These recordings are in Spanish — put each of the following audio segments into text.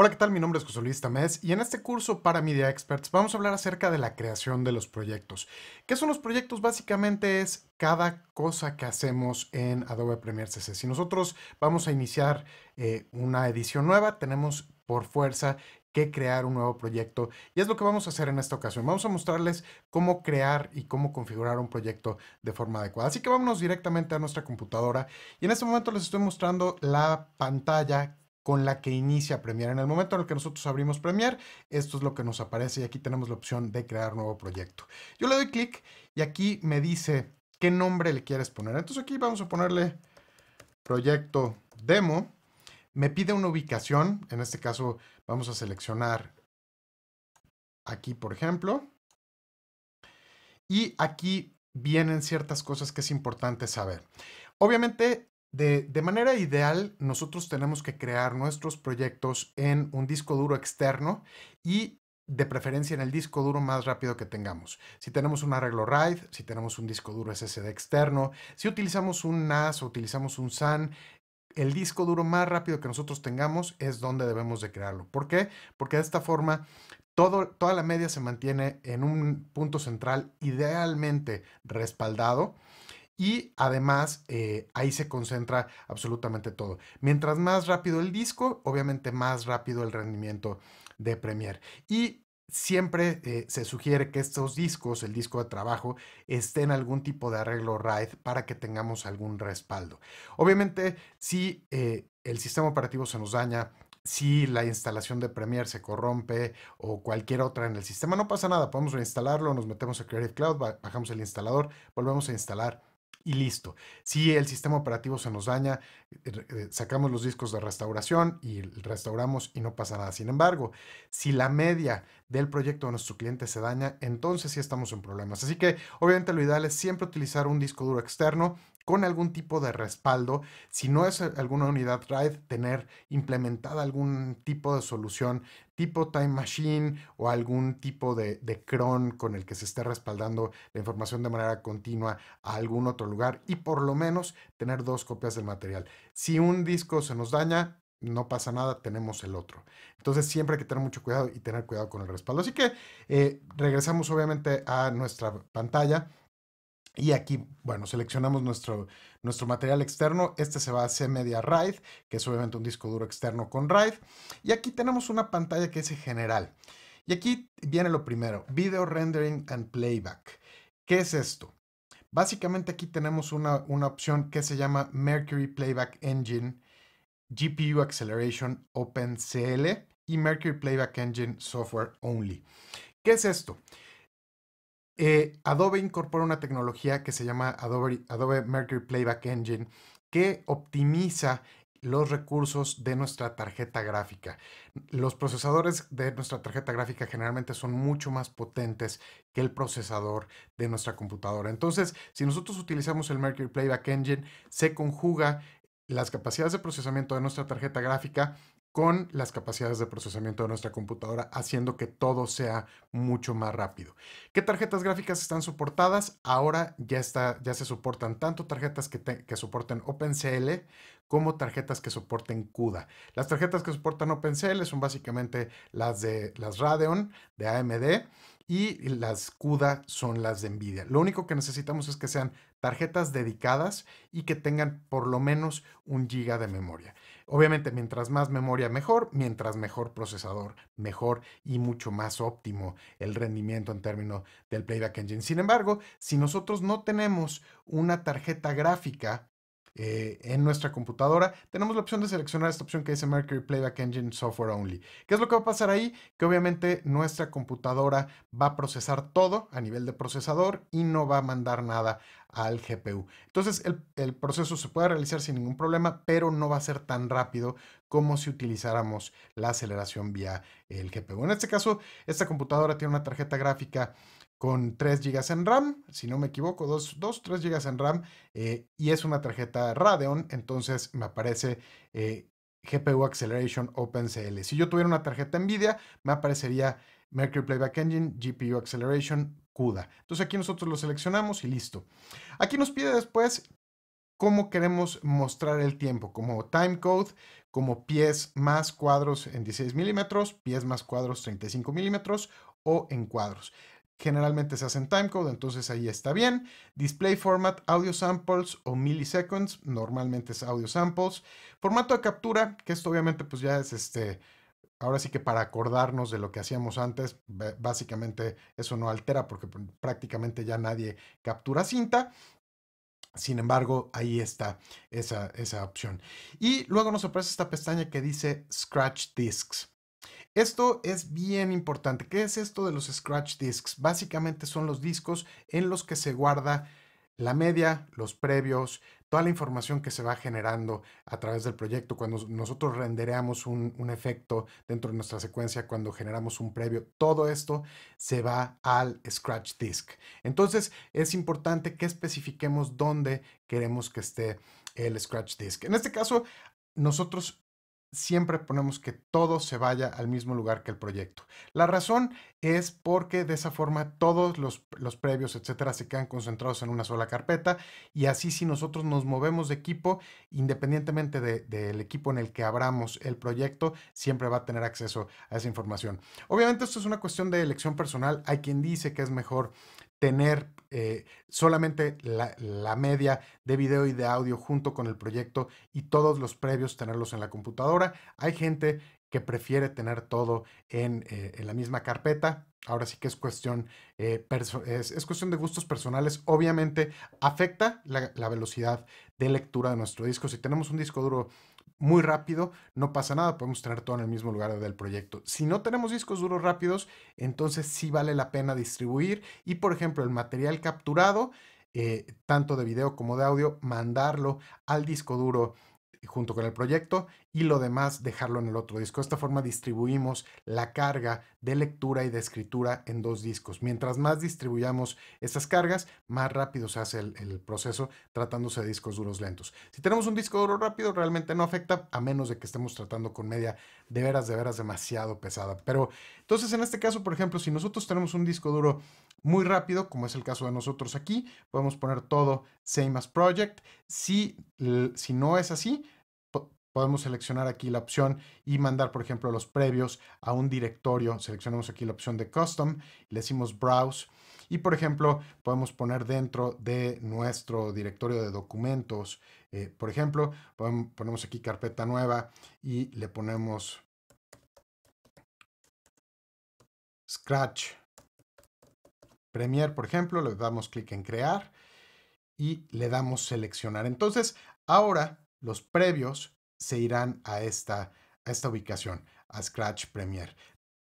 Hola, ¿qué tal? Mi nombre es José Luis y en este curso para Media Experts vamos a hablar acerca de la creación de los proyectos. ¿Qué son los proyectos? Básicamente es cada cosa que hacemos en Adobe Premiere CC. Si nosotros vamos a iniciar eh, una edición nueva, tenemos por fuerza que crear un nuevo proyecto y es lo que vamos a hacer en esta ocasión. Vamos a mostrarles cómo crear y cómo configurar un proyecto de forma adecuada. Así que vámonos directamente a nuestra computadora y en este momento les estoy mostrando la pantalla con la que inicia Premiere. En el momento en el que nosotros abrimos Premiere, esto es lo que nos aparece y aquí tenemos la opción de crear nuevo proyecto. Yo le doy clic y aquí me dice qué nombre le quieres poner. Entonces aquí vamos a ponerle proyecto demo. Me pide una ubicación, en este caso vamos a seleccionar aquí por ejemplo. Y aquí vienen ciertas cosas que es importante saber. Obviamente de, manera ideal, nosotros tenemos que crear nuestros proyectos en un disco duro externo y de preferencia en el disco duro más rápido que tengamos. Si tenemos un arreglo RAID, si tenemos un disco duro SSD externo, si utilizamos un NAS o utilizamos un SAN, el disco duro más rápido que nosotros tengamos es donde debemos de crearlo. ¿Por qué? Porque de esta forma toda la media se mantiene en un punto central idealmente respaldado y además eh, ahí se concentra absolutamente todo. Mientras más rápido el disco, obviamente más rápido el rendimiento de Premiere. Y siempre eh, se sugiere que estos discos, el disco de trabajo, estén algún tipo de arreglo RAID para que tengamos algún respaldo. Obviamente, si eh, el sistema operativo se nos daña, si la instalación de Premiere se corrompe o cualquier otra en el sistema, no pasa nada, podemos reinstalarlo, nos metemos a Creative Cloud, bajamos el instalador, volvemos a instalar y listo. Si el sistema operativo se nos daña, eh, sacamos los discos de restauración y restauramos y no pasa nada. Sin embargo, si la media del proyecto de nuestro cliente se daña, entonces sí estamos en problemas. Así que obviamente lo ideal es siempre utilizar un disco duro externo con algún tipo de respaldo, si no es eh, alguna unidad RAID, tener implementada algún tipo de solución tipo Time Machine o algún tipo de, cron con el que se esté respaldando la información de manera continua a algún otro lugar y por lo menos tener dos copias del material. Si un disco se nos daña, no pasa nada, tenemos el otro. Entonces siempre hay que tener mucho cuidado y tener cuidado con el respaldo. Así que eh, regresamos obviamente a nuestra pantalla y aquí, bueno, seleccionamos nuestro, nuestro material externo. Este se va a media RAID, que es obviamente un disco duro externo con RAID. Y aquí tenemos una pantalla que es general. Y aquí viene lo primero, Video Rendering and Playback. ¿Qué es esto? Básicamente aquí tenemos una, una opción que se llama Mercury Playback Engine, GPU Acceleration OpenCL y Mercury Playback Engine Software Only. ¿Qué es esto? Eh, Adobe incorpora una tecnología que se llama Adobe, Adobe Mercury Playback Engine que optimiza los recursos de nuestra tarjeta gráfica. Los procesadores de nuestra tarjeta gráfica generalmente son mucho más potentes que el procesador de nuestra computadora. Entonces, si nosotros utilizamos el Mercury Playback Engine, se conjuga las capacidades de procesamiento de nuestra tarjeta gráfica con las capacidades de procesamiento de nuestra computadora, haciendo que todo sea mucho más rápido. ¿Qué tarjetas gráficas están soportadas? Ahora ya, está, ya se soportan tanto tarjetas que, que soporten OpenCL como tarjetas que soporten CUDA. Las tarjetas que soportan OpenCL son básicamente las de las Radeon de AMD y las CUDA son las de Nvidia. Lo único que necesitamos es que sean tarjetas dedicadas y que tengan por lo menos un giga de memoria. Obviamente, mientras más memoria, mejor, mientras mejor procesador, mejor y mucho más óptimo el rendimiento en términos del Playback Engine. Sin embargo, si nosotros no tenemos una tarjeta gráfica eh, en nuestra computadora, tenemos la opción de seleccionar esta opción que dice Mercury Playback Engine Software Only. ¿Qué es lo que va a pasar ahí? Que obviamente nuestra computadora va a procesar todo a nivel de procesador y no va a mandar nada al GPU. Entonces el, el proceso se puede realizar sin ningún problema, pero no va a ser tan rápido como si utilizáramos la aceleración vía el GPU. En este caso, esta computadora tiene una tarjeta gráfica con 3 GB en RAM, si no me equivoco, 2, 3 GB en RAM, eh, y es una tarjeta Radeon, entonces me aparece eh, GPU Acceleration OpenCL. Si yo tuviera una tarjeta NVIDIA, me aparecería Mercury Playback Engine, GPU Acceleration, CUDA. Entonces aquí nosotros lo seleccionamos y listo. Aquí nos pide después cómo queremos mostrar el tiempo, como timecode, como pies más cuadros en 16 milímetros, pies más cuadros 35 milímetros o en cuadros generalmente se hacen timecode, entonces ahí está bien. Display format, audio samples o milliseconds, normalmente es audio samples. Formato de captura, que esto obviamente pues ya es este, ahora sí que para acordarnos de lo que hacíamos antes, básicamente eso no altera porque prácticamente ya nadie captura cinta. Sin embargo, ahí está esa, esa opción. Y luego nos aparece esta pestaña que dice Scratch Discs. Esto es bien importante. ¿Qué es esto de los scratch discs? Básicamente son los discos en los que se guarda la media, los previos, toda la información que se va generando a través del proyecto, cuando nosotros rendereamos un, efecto dentro de nuestra secuencia, cuando generamos un previo, todo esto se va al Scratch Disk. Entonces es importante que especifiquemos dónde queremos que esté el Scratch Disc. En este caso, nosotros siempre ponemos que todo se vaya al mismo lugar que el proyecto. La razón es porque de esa forma todos los, previos, etcétera, se quedan concentrados en una sola carpeta y así si nosotros nos movemos de equipo, independientemente del equipo en el que abramos el proyecto, siempre va a tener acceso a esa información. Obviamente esto es una cuestión de elección personal. Hay quien dice que es mejor tener eh, solamente la, media de video y de audio junto con el proyecto y todos los previos tenerlos en la computadora. Hay gente que prefiere tener todo en, eh, la misma carpeta. Ahora sí que es cuestión, eh, es, cuestión de gustos personales. Obviamente afecta la, la velocidad de lectura de nuestro disco. Si tenemos un disco duro muy rápido, no pasa nada, podemos tener todo en el mismo lugar del proyecto. Si no tenemos discos duros rápidos, entonces sí vale la pena distribuir y, por ejemplo, el material capturado, eh, tanto de video como de audio, mandarlo al disco duro junto con el proyecto y lo demás dejarlo en el otro disco. De esta forma distribuimos la carga de lectura y de escritura en dos discos. Mientras más distribuyamos esas cargas, más rápido se hace el, el proceso tratándose de discos duros lentos. Si tenemos un disco duro rápido, realmente no afecta a menos de que estemos tratando con media de veras, de veras demasiado pesada. Pero entonces en este caso, por ejemplo, si nosotros tenemos un disco duro muy rápido, como es el caso de nosotros aquí. Podemos poner todo Same as Project. Si, si no es así, podemos seleccionar aquí la opción y mandar, por ejemplo, los previos a un directorio. Seleccionamos aquí la opción de Custom, le decimos Browse. Y, por ejemplo, podemos poner dentro de nuestro directorio de documentos. Eh, por ejemplo, ponemos aquí carpeta nueva y le ponemos Scratch Premiere, por ejemplo, le damos clic en crear y le damos seleccionar. Entonces, ahora los previos se irán a esta, a esta ubicación, a Scratch Premiere.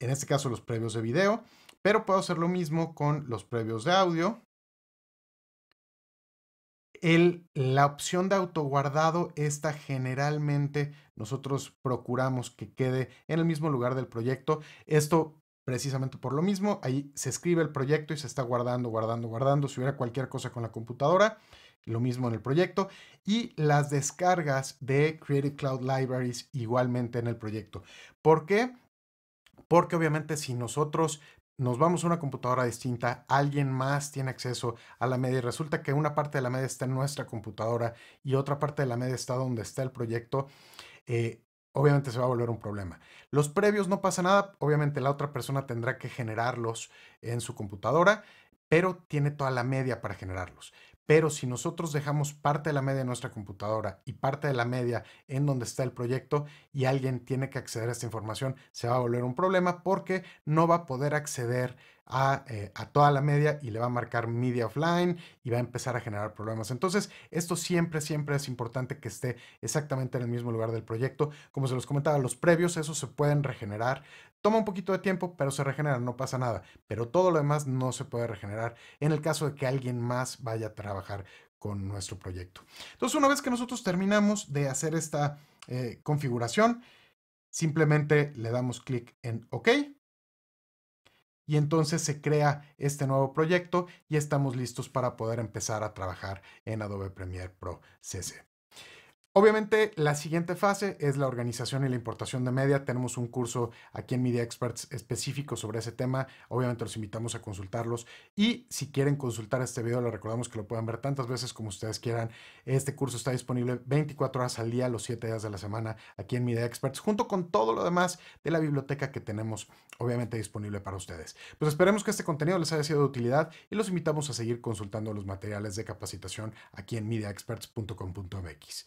En este caso, los previos de video, pero puedo hacer lo mismo con los previos de audio. la opción de autoguardado, esta generalmente nosotros procuramos que quede en el mismo lugar del proyecto. Esto precisamente por lo mismo. Ahí se escribe el proyecto y se está guardando, guardando, guardando. Si hubiera cualquier cosa con la computadora, lo mismo en el proyecto. Y las descargas de Creative Cloud Libraries igualmente en el proyecto. ¿Por qué? Porque obviamente si nosotros nos vamos a una computadora distinta, alguien más tiene acceso a la media y resulta que una parte de la media está en nuestra computadora y otra parte de la media está donde está el proyecto, eh, obviamente se va a volver un problema. Los previos no pasa nada, obviamente la otra persona tendrá que generarlos en su computadora, pero tiene toda la media para generarlos. Pero si nosotros dejamos parte de la media en nuestra computadora y parte de la media en donde está el proyecto y alguien tiene que acceder a esta información, se va a volver un problema porque no va a poder acceder eh, a, toda la media y le va a marcar media offline y va a empezar a generar problemas. Entonces, esto siempre, siempre es importante que esté exactamente en el mismo lugar del proyecto. Como se los comentaba, los previos, eso se pueden regenerar. Toma un poquito de tiempo, pero se regenera, no pasa nada. Pero todo lo demás no se puede regenerar en el caso de que alguien más vaya a trabajar con nuestro proyecto. Entonces, una vez que nosotros terminamos de hacer esta eh, configuración, simplemente le damos clic en OK y entonces se crea este nuevo proyecto y estamos listos para poder empezar a trabajar en Adobe Premiere Pro CC. Obviamente, la siguiente fase es la organización y la importación de media. Tenemos un curso aquí en Media Experts específico sobre ese tema. Obviamente, los invitamos a consultarlos. Y si quieren consultar este video, les recordamos que lo pueden ver tantas veces como ustedes quieran. Este curso está disponible 24 horas al día, los 7 días de la semana, aquí en Media Experts, junto con todo lo demás de la biblioteca que tenemos, obviamente, disponible para ustedes. Pues esperemos que este contenido les haya sido de utilidad y los invitamos a seguir consultando los materiales de capacitación aquí en mediaexperts.com.mx.